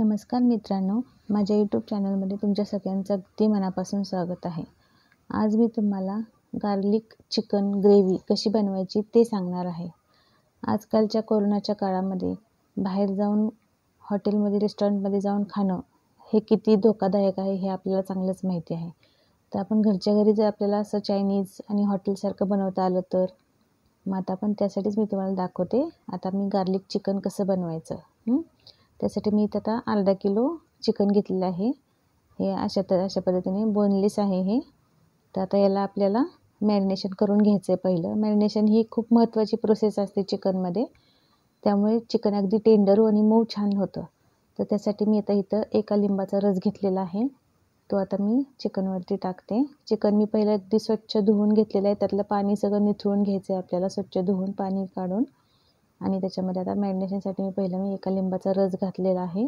नमस्कार मित्रांनो माझ्या यूट्यूब चॅनलमध्ये तुमच्या सगळ्यांचं अगदी मनापासून स्वागत आहे आज मी तुम्हाला गार्लिक चिकन ग्रेव्ही कशी बनवायची ते सांगणार आहे आजकालच्या कोरोनाच्या काळामध्ये बाहेर जाऊन हॉटेलमध्ये रेस्टॉरंटमध्ये जाऊन खाणं हे किती धोकादायक आहे हे आपल्याला चांगलंच माहिती आहे तर आपण घरच्या घरी जर आपल्याला असं चायनीज आणि हॉटेलसारखं बनवता आलं तर मग आता पण त्यासाठीच मी तुम्हाला दाखवते आता मी गार्लिक चिकन कसं बनवायचं त्यासाठी मी इथं आता अर्धा किलो चिकन घेतलेलं आहे हे अशा तर अशा पद्धतीने बोनलेस आहे हे तर आता याला आपल्याला मॅरिनेशन करून घ्यायचं आहे पहिलं मॅरिनेशन ही खूप महत्त्वाची प्रोसेस असते चिकनमध्ये त्यामुळे चिकन अगदी टेंडर आणि मऊ छान होतं तर त्यासाठी मी आता इथं एका लिंबाचा रस घेतलेला आहे तो आता मी चिकनवरती टाकते चिकन मी पहिलं अगदी स्वच्छ धुवून घेतलेलं आहे त्यातलं पाणी सगळं निथळून घ्यायचं आहे आपल्याला स्वच्छ धुवून पाणी काढून आणि त्याच्यामध्ये आता मॅरिनेशनसाठी मी पहिलं मी एका लिंबाचा रस घातलेला आहे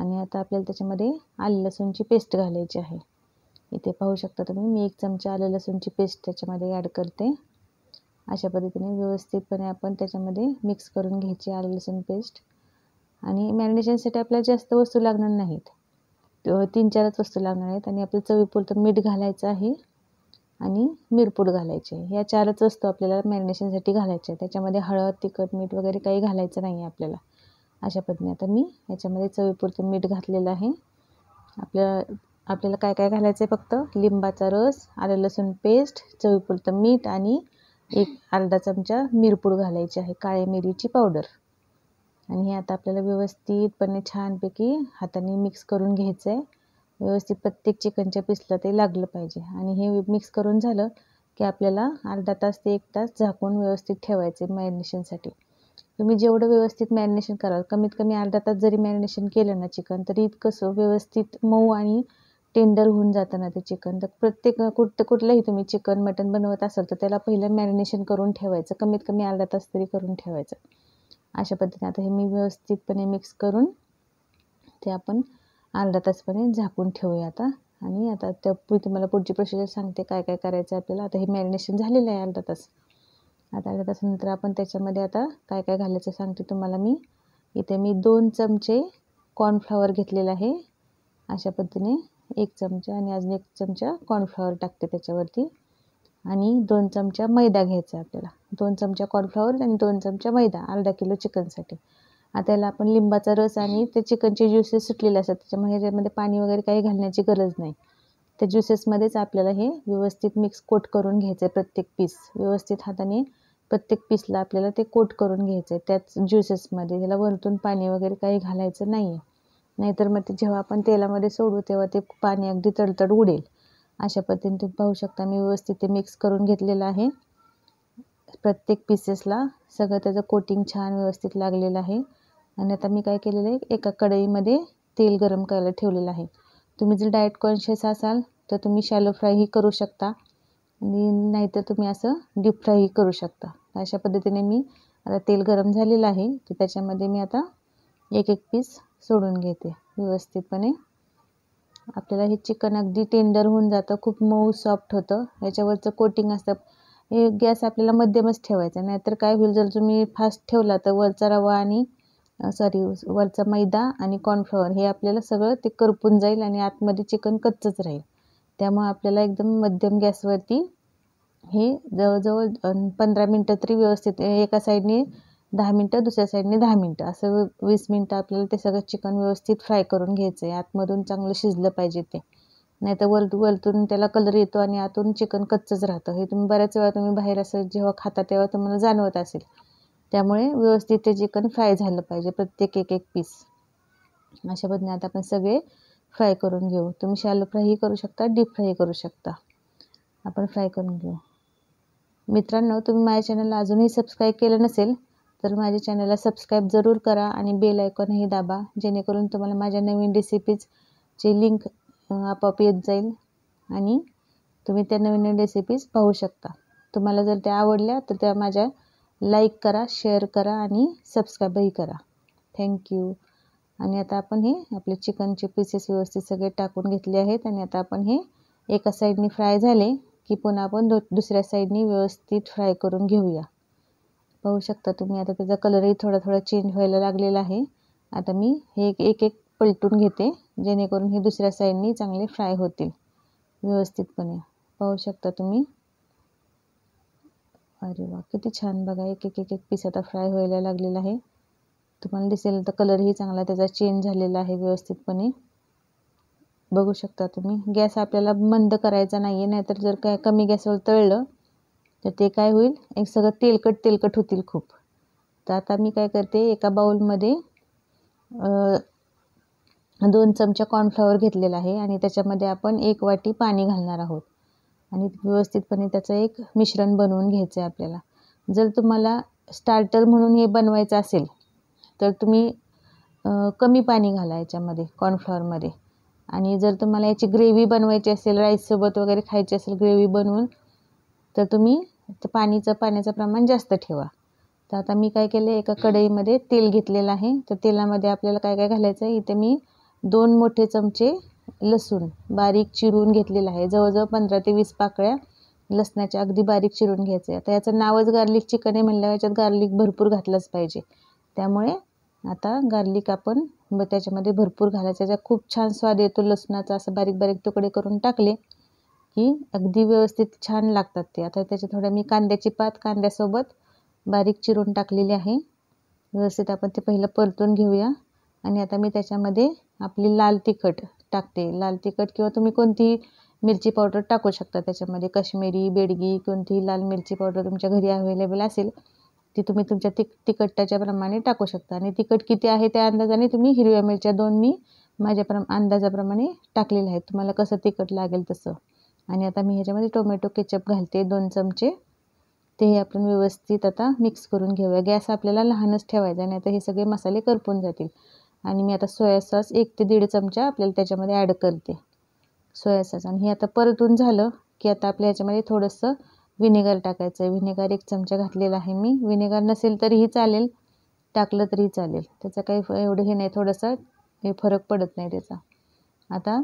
आणि आता आपल्याला त्याच्यामध्ये आलं लसूणची पेस्ट घालायची आहे इथे पाहू शकता तुम्ही मी एक चमचा आलं लसूणची पेस्ट त्याच्यामध्ये ॲड करते अशा पद्धतीने व्यवस्थितपणे आपण त्याच्यामध्ये मिक्स करून घ्यायची आलं लसूण पेस्ट आणि मॅरिनेशनसाठी आपल्याला जास्त वस्तू लागणार नाहीत तीन चारच वस्तू लागणार आहेत आणि आपलं चवीपुरतं मीठ घालायचं आहे आणि मिरपूड घालायचे या चारच वस्तू आपल्याला मॅरिनेशनसाठी घालायचे त्याच्यामध्ये हळद तिखट मीठ वगैरे काही घालायचं नाही आहे आपल्याला अशा पद्धतीने आता मी याच्यामध्ये चवीपुरतं मीठ घातलेलं आहे आपल्या आपल्याला काय काय घालायचं आहे फक्त लिंबाचा रस आलं लसूण पेस्ट चवीपुरतं मीठ आणि एक अर्धा चमचा मिरपूड घालायची आहे काळ्या मिरीची पावडर आणि हे आता आपल्याला व्यवस्थितपणे छानपैकी हाताने मिक्स करून घ्यायचं आहे व्यवस्थित प्रत्येक चिकनच्या पिसला ते लागलं पाहिजे आणि हे मिक्स करून झालं की आपल्याला अर्धा तास ते एक तास झाकून व्यवस्थित ठेवायचे मॅरिनेशनसाठी तुम्ही जेवढं व्यवस्थित मॅरिनेशन कराल कमीत कमी अर्धा तास जरी मॅरिनेशन केलं ना चिकन तरी कसं व्यवस्थित मऊ आणि टेंडर होऊन जातं ना ते चिकन तर प्रत्येक कुठ कुठलंही तुम्ही चिकन मटन बनवत असाल तर त्याला पहिलं मॅरिनेशन करून ठेवायचं कमीत कमी अर्धा तास तरी करून ठेवायचं अशा पद्धतीने आता हे मी व्यवस्थितपणे मिक्स करून ते आपण अर्धा तासपर्यंत झाकून ठेवूया आता आणि आता त्या मी तुम्हाला पुढची प्रोसिजर सांगते काय काय करायचं आपल्याला आता हे मॅरिनेशन झालेलं आहे अर्धा तास आता अर्धा तासानंतर आपण त्याच्यामध्ये आता काय काय घालायचं सांगते तुम्हाला मी इथे मी दोन चमचे कॉर्नफ्लॉवर घेतलेला आहे अशा पद्धतीने एक चमचा आणि अजून एक चमचा कॉर्नफ्लॉवर टाकते त्याच्यावरती आणि दोन चमचा मैदा घ्यायचा आपल्याला दोन चमचा कॉर्नफ्लॉवर आणि दोन चमचा मैदा अर्धा किलो चिकनसाठी त्याला आपण लिंबाचा रस आणि ते चिकनचे ज्युसेस सुटलेले असतात त्याच्यामुळे त्याच्यामध्ये पाणी वगैरे काही घालण्याची गरज नाही त्या ज्युसेसमध्येच आपल्याला हे व्यवस्थित मिक्स कोट करून घ्यायचं आहे प्रत्येक पीस व्यवस्थित हाताने प्रत्येक पीसला आपल्याला ते कोट करून घ्यायचं आहे त्याच ज्युसेसमध्ये त्याला वरतून पाणी वगैरे काही घालायचं नाही आहे नाहीतर मग ते जेव्हा आपण तेलामध्ये सोडू तेव्हा ते पाणी अगदी तडतड उडेल अशा पद्धतीने तुम्ही पाहू शकता मी व्यवस्थित ते मिक्स करून घेतलेलं आहे प्रत्येक पीसेसला सगळं त्याचं कोटिंग छान व्यवस्थित लागलेलं आहे आणि आता मी काय केलेलं आहे एका कढईमध्ये तेल गरम करायला ठेवलेलं आहे तुम्ही जर डाएट कॉन्शियस असाल तर तुम्ही शॅलो फ्रायही करू शकता आणि नाहीतर तुम्ही असं डीप फ्रायही करू शकता अशा पद्धतीने मी आता तेल गरम झालेलं आहे तर त्याच्यामध्ये मी आता एक एक पीस सोडून घेते व्यवस्थितपणे आपल्याला हे चिकन अगदी टेंडर होऊन जातं खूप मऊ सॉफ्ट होतं याच्यावरचं कोटिंग असतं हे गॅस आपल्याला मध्यमच ठेवायचं नाहीतर काय होईल जर तुम्ही फास्ट ठेवला तर वरचा रवा आणि सॉरी वरचा मैदा आणि कॉर्नफ्लॉवर हे आपल्याला सगळं ते करपून जाईल आणि आतमध्ये चिकन कच्चंच राहील त्यामुळं आपल्याला एकदम मध्यम गॅसवरती हे जवळजवळ पंधरा मिनटं तरी व्यवस्थित एका साईडने दहा मिनटं दुसऱ्या साईडने दहा मिनटं असं वीस मिनटं आपल्याला ते सगळं चिकन व्यवस्थित फ्राय करून घ्यायचं आहे आतमधून चांगलं शिजलं पाहिजे ते नाही तर वर वरतून त्याला कलर येतो आणि आतून चिकन कच्चंच राहतं हे तुम्ही बऱ्याच वेळा तुम्ही बाहेर असं जेव्हा खाता तेव्हा तुम्हाला जाणवत असेल त्यामुळे व्यवस्थित ते चिकन फ्राय झालं पाहिजे प्रत्येक एक एक पीस अशा पद्धतीने आता आपण सगळे फ्राय करून घेऊ तुम्ही शॅलो फ्रायही करू शकता डीप फ्रायही करू शकता आपण फ्राय करून घेऊ मित्रांनो तुम्ही माझ्या चॅनलला अजूनही सबस्क्राईब केलं नसेल तर माझ्या चॅनलला सबस्क्राईब जरूर करा आणि बेल आयकॉनही दाबा जेणेकरून तुम्हाला माझ्या नवीन रेसिपीजची लिंक आपोआप येत जाईल आणि तुम्ही त्या नवीन नवीन रेसिपीज पाहू शकता तुम्हाला जर त्या आवडल्या तर त्या माझ्या लाईक करा शेअर करा आणि सबस्क्राईबही करा थँक्यू आणि आता आपण हे आपले चिकनचे पीसेस व्यवस्थित सगळे टाकून घेतले आहेत आणि आता आपण हे एका साईडनी फ्राय झाले की पुन्हा आपण दो दुसऱ्या साईडनी व्यवस्थित फ्राय करून घेऊया पाहू शकता तुम्ही आता त्याचा कलरही थोडा थोडा चेंज व्हायला लागलेला आहे आता मी हे एक एक पलटून घेते जेणेकरून हे दुसऱ्या साईडनी चांगले फ्राय होतील व्यवस्थितपणे पाहू शकता तुम्ही अरे वा किती छान बघा एक एक एक एक पीस आता फ्राय व्हायला लागलेला आहे तुम्हाला दिसेल तर कलरही चांगला त्याचा चेंज झालेला आहे व्यवस्थितपणे बघू शकता तुम्ही गॅस आपल्याला बंद करायचा नाही आहे नाहीतर जर काय कमी गॅसवर तळलं तर ते काय होईल एक सगळं तेलकट तेलकट होतील खूप तर आता मी काय करते एका बाऊलमध्ये दोन चमचा कॉर्नफ्लॉवर घेतलेला आहे आणि त्याच्यामध्ये आपण एक वाटी पाणी घालणार आहोत आणि व्यवस्थितपणे त्याचं एक मिश्रण बनवून घ्यायचं आहे आपल्याला जर तुम्हाला स्टार्टर म्हणून हे बनवायचं असेल तर तुम्ही कमी पाणी घाला याच्यामध्ये कॉर्नफ्लॉवरमध्ये आणि जर तुम्हाला याची ग्रेव्ही बनवायची असेल राईससोबत वगैरे खायची असेल ग्रेव्ही बनवून तर तुम्ही पाणीचं पाण्याचं प्रमाण जास्त ठेवा तर आता मी काय केलं एका कढईमध्ये तेल घेतलेलं आहे तर तेलामध्ये आपल्याला काय काय घालायचं आहे इथे मी दोन मोठे चमचे लसूण बारीक चिरून घेतलेला आहे जवळजवळ पंधरा ते वीस पाकळ्या लसणाच्या अगदी बारीक चिरून घ्यायचं आहे आता याचं नावच गार्लिक चिकन आहे म्हणल्यावर याच्यात गार्लिक भरपूर घातलंच पाहिजे त्यामुळे आता गार्लिक आपण त्याच्यामध्ये भरपूर घालायचं त्याचा खूप छान स्वाद येतो लसणाचा असं बारीक बारीक तुकडे करून टाकले की अगदी व्यवस्थित छान लागतात ते आता त्याच्या थोड्या मी कांद्याची पात कांद्यासोबत बारीक चिरून टाकलेली आहे व्यवस्थित आपण ते पहिलं परतून घेऊया आणि आता मी त्याच्यामध्ये आपली लाल तिखट टाकते लाल तिखट किंवा तुम्ही कोणती मिरची पावडर टाकू शकता त्याच्यामध्ये कश्मीरी बेडगी कोणती लाल मिरची पावडर तुमच्या घरी अवेलेबल असेल ती तुम्ही तुमच्या तिक तिखटाच्या प्रमाणे टाकू शकता आणि तिखट किती आहे त्या अंदाजाने तुम्ही हिरव्या मिरच्या दोन मी माझ्या प्रमा अंदाजाप्रमाणे टाकलेल्या आहेत तुम्हाला कसं तिखट लागेल तसं आणि आता मी ह्याच्यामध्ये टोमॅटो केचप घालते दोन चमचे ते आपण व्यवस्थित आता मिक्स करून घेऊया गॅस आपल्याला लहानच ठेवायचा नाही तर हे सगळे मसाले करपून जातील आणि मी आता सोया सॉस एक ते दीड चमचा आपल्याला त्याच्यामध्ये ॲड करते सोया सॉस आणि हे आता परतून झालं की आता आपल्या याच्यामध्ये थोडंसं विनेगर टाकायचं आहे व्हिनेगर एक चमचा घातलेला आहे मी व्हिनेगर नसेल तरीही चालेल टाकलं तरी चालेल त्याचा काही एवढं हे नाही थोडंसं हे फरक पडत नाही त्याचा आता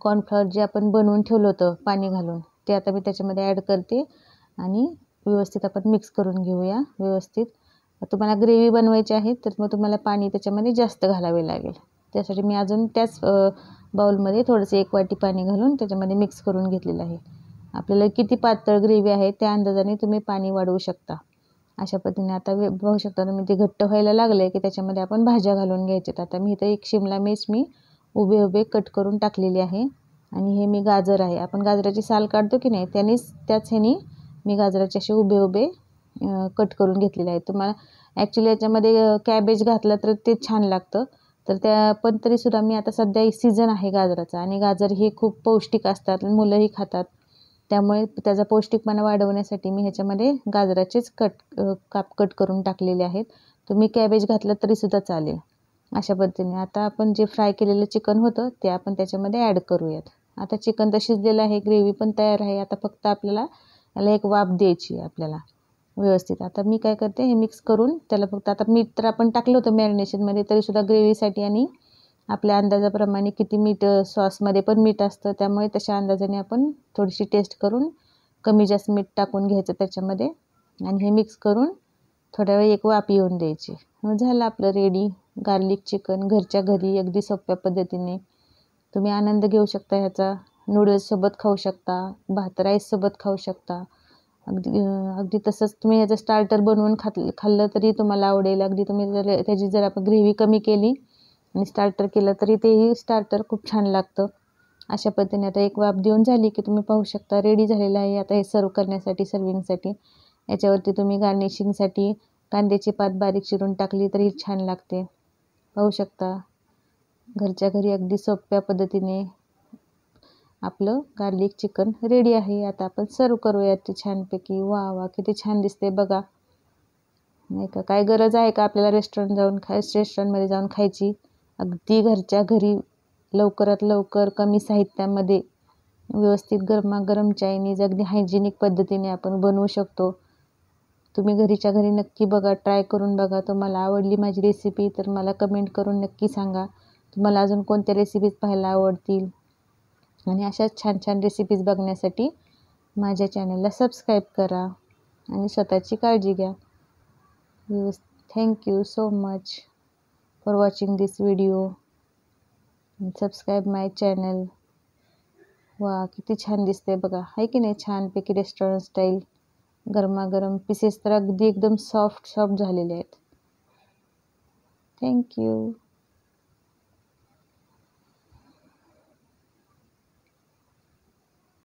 कॉर्नफ्लॉवर जे आपण बनवून ठेवलं होतं पाणी घालून ते आता मी त्याच्यामध्ये ॲड करते आणि व्यवस्थित आपण मिक्स करून घेऊया व्यवस्थित तुम्हाला ग्रेव्ही बनवायची आहे तर मग तुम्हाला पाणी त्याच्यामध्ये जास्त घालावे लागेल त्यासाठी मी अजून त्याच बाउलमध्ये थोडंसं एक वाटी पाणी घालून त्याच्यामध्ये मिक्स करून घेतलेलं आहे आपल्याला किती पातळ ग्रेव्ही आहे त्या अंदाजाने तुम्ही पाणी वाढवू शकता अशा पद्धतीने आता वे बघू शकता तुम्ही ते घट्ट व्हायला लागलं आहे की त्याच्यामध्ये आपण भाज्या घालून घ्यायच्यात आता मी इथं एक शिमला मिर्च मी उभे उभे कट करून टाकलेली आहे आणि हे मी गाजर आहे आपण गाजराची साल काढतो की नाही त्यानेच त्याच ह्यानी मी गाजराचे असे उभे उभे कट करून घेतलेलं आहे तुम्हाला ॲक्च्युली याच्यामध्ये कॅबेज घातला तर ते छान लागतं तर त्या पण तरीसुद्धा मी आता सध्या सीझन आहे गाजराचा आणि गाजर हे खूप पौष्टिक असतात मुलंही खातात त्यामुळे त्याचा पौष्टिकपणा वाढवण्यासाठी मी ह्याच्यामध्ये गाजराचेच कट काप कट करून टाकलेले आहेत तुम्ही कॅबेज घातलं तरीसुद्धा चालेल अशा पद्धतीने आता आपण जे फ्राय केलेलं चिकन होतं ते आपण त्याच्यामध्ये ॲड करूयात आता चिकन तर शिजलेलं आहे ग्रेव्ही पण तयार आहे आता फक्त आपल्याला याला एक वाफ द्यायची आपल्याला व्यवस्थित आता मी काय करते हे मिक्स करून त्याला फक्त आता मीठ तर आपण टाकलं होतं मॅरिनेशनमध्ये तरीसुद्धा ग्रेव्हीसाठी आणि आपल्या अंदाजाप्रमाणे किती मीठ सॉसमध्ये पण मीठ असतं त्यामुळे तशा अंदाजाने आपण थोडीशी टेस्ट करून कमी जास्त मीठ टाकून घ्यायचं त्याच्यामध्ये आणि हे मिक्स करून थोड्या वेळ एक वाफ येऊन द्यायची मग झालं आपलं रेडी गार्लिक चिकन घरच्या घरी अगदी सोप्या पद्धतीने तुम्ही आनंद घेऊ शकता ह्याचा नूडल्ससोबत खाऊ शकता भात राईससोबत खाऊ शकता अगदी अगदी तसंच तुम्ही याचं स्टार्टर बनवून खात खाल्लं तरी तुम्हाला आवडेल अगदी तुम्ही जर त्याची जर आपण ग्रेव्ही कमी केली आणि स्टार्टर केलं तरी तेही स्टार्टर खूप छान लागतं अशा पद्धतीने आता एक वाफ देऊन झाली की तुम्ही पाहू शकता रेडी झालेलं आहे आता हे सर्व करण्यासाठी सर्विंगसाठी याच्यावरती तुम्ही गार्निशिंगसाठी कांद्याची पात बारीक चिरून टाकली तरी छान लागते पाहू शकता घरच्या घरी अगदी सोप्या पद्धतीने आपलं गार्लिक चिकन रेडी आहे आता आपण सर्व करूयात ते छानपैकी वा वा किती छान दिसते बघा नाही का काय गरज आहे का आपल्याला रेस्टॉरंट जाऊन खाय रेस्टॉरंटमध्ये जाऊन खायची अगदी घरच्या घरी लवकरात लवकर कमी साहित्यामध्ये व्यवस्थित गरमागरम चायनीज अगदी हायजेनिक पद्धतीने आपण बनवू शकतो तुम्ही घरीच्या घरी नक्की बघा ट्राय करून बघा तुम्हाला आवडली माझी रेसिपी तर मला कमेंट करून नक्की सांगा तुम्हाला अजून कोणत्या रेसिपीज पाहायला आवडतील आणि अशाच छान छान रेसिपीज बघण्यासाठी माझ्या चॅनलला सबस्क्राईब करा आणि स्वतःची काळजी घ्या व्यवस्थ thank you so much for watching this video subscribe my channel वा किती छान दिसते बघा आहे की नाही छानपैकी रेस्टॉरंट स्टाईल गरमागरम पीसेस तर अगदी एकदम सॉफ्ट सॉफ्ट झालेले आहेत थँक्यू